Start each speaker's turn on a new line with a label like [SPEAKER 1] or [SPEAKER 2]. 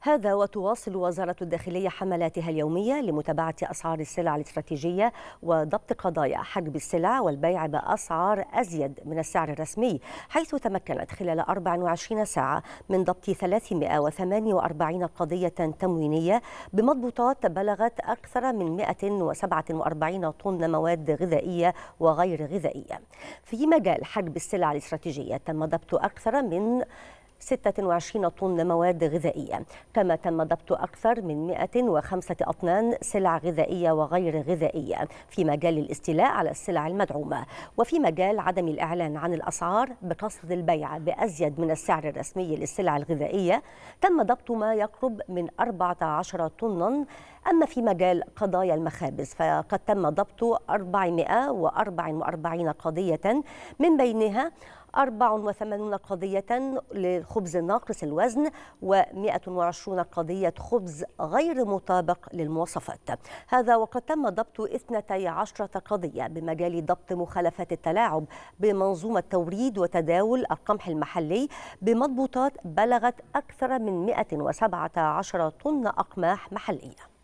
[SPEAKER 1] هذا وتواصل وزارة الداخلية حملاتها اليومية لمتابعة أسعار السلع الاستراتيجية وضبط قضايا حجب السلع والبيع بأسعار أزيد من السعر الرسمي حيث تمكنت خلال 24 ساعة من ضبط 348 قضية تموينية بمضبوطات بلغت أكثر من 147 طن مواد غذائية وغير غذائية في مجال حجب السلع الاستراتيجية تم ضبط أكثر من 26 طن مواد غذائية كما تم ضبط أكثر من 105 أطنان سلع غذائية وغير غذائية في مجال الاستيلاء على السلع المدعومة وفي مجال عدم الإعلان عن الأسعار بقصد البيع بأزيد من السعر الرسمي للسلع الغذائية تم ضبط ما يقرب من 14 طنا أما في مجال قضايا المخابز فقد تم ضبط 444 قضية من بينها 84 قضية للخبز ناقص الوزن و120 قضية خبز غير مطابق للمواصفات هذا وقد تم ضبط 12 قضية بمجال ضبط مخالفات التلاعب بمنظومة توريد وتداول القمح المحلي بمضبوطات بلغت أكثر من 117 طن أقماح محلية